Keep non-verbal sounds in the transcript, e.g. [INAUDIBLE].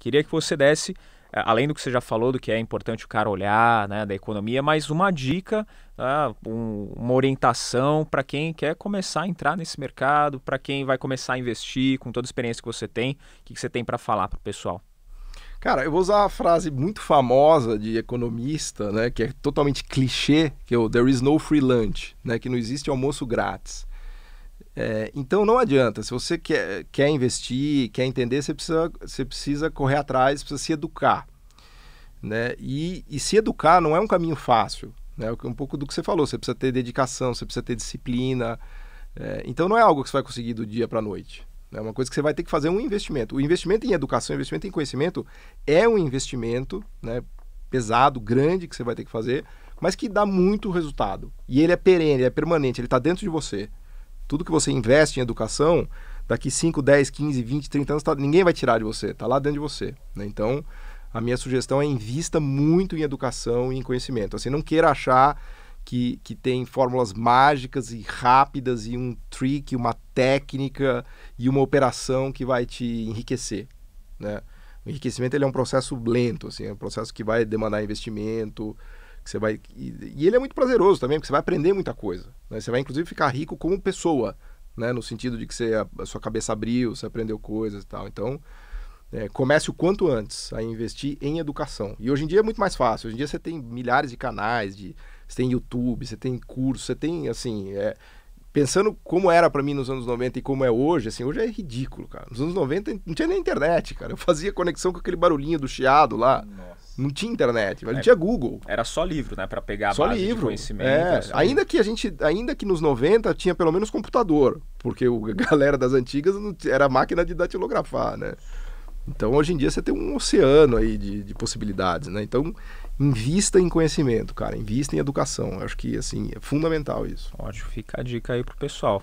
Queria que você desse, eh, além do que você já falou, do que é importante o cara olhar, né, da economia, mais uma dica, né, um, uma orientação para quem quer começar a entrar nesse mercado, para quem vai começar a investir, com toda a experiência que você tem, o que, que você tem para falar para o pessoal? Cara, eu vou usar a frase muito famosa de economista, né, que é totalmente clichê, que é o there is no free lunch, né, que não existe almoço grátis. É, então não adianta. Se você quer, quer investir, quer entender, você precisa, você precisa correr atrás, precisa se educar. Né? E, e se educar não é um caminho fácil. Né? É um pouco do que você falou. Você precisa ter dedicação, você precisa ter disciplina. É, então não é algo que você vai conseguir do dia para a noite. Né? É uma coisa que você vai ter que fazer um investimento. O investimento em educação, o investimento em conhecimento é um investimento né, pesado, grande que você vai ter que fazer, mas que dá muito resultado. E ele é perene, ele é permanente, ele está dentro de você. Tudo que você investe em educação, daqui 5, 10, 15, 20, 30 anos, tá, ninguém vai tirar de você, está lá dentro de você. Né? Então, a minha sugestão é invista muito em educação e em conhecimento. Assim, não queira achar que, que tem fórmulas mágicas e rápidas e um trick, uma técnica e uma operação que vai te enriquecer, né? O enriquecimento ele é um processo lento, assim, é um processo que vai demandar investimento, que você vai, e, e ele é muito prazeroso também, porque você vai aprender muita coisa. Né? Você vai, inclusive, ficar rico como pessoa, né? no sentido de que você, a, a sua cabeça abriu, você aprendeu coisas e tal. Então, é, comece o quanto antes a investir em educação. E hoje em dia é muito mais fácil. Hoje em dia você tem milhares de canais, de, você tem YouTube, você tem curso, você tem, assim... É, pensando como era para mim nos anos 90 e como é hoje, assim, hoje é ridículo, cara. Nos anos 90 não tinha nem internet, cara. Eu fazia conexão com aquele barulhinho do chiado lá. Hum. Não tinha internet, não é, tinha Google. Era só livro, né? Para pegar só livro. conhecimento. É. Ainda livro. que a gente, ainda que nos 90 tinha pelo menos computador, porque a [LAUGHS] galera das antigas era máquina de datilografar, né? Então hoje em dia você tem um oceano aí de, de possibilidades, né? Então invista em conhecimento, cara, invista em educação. Eu acho que assim é fundamental isso. Ótimo, fica a dica aí pro pessoal.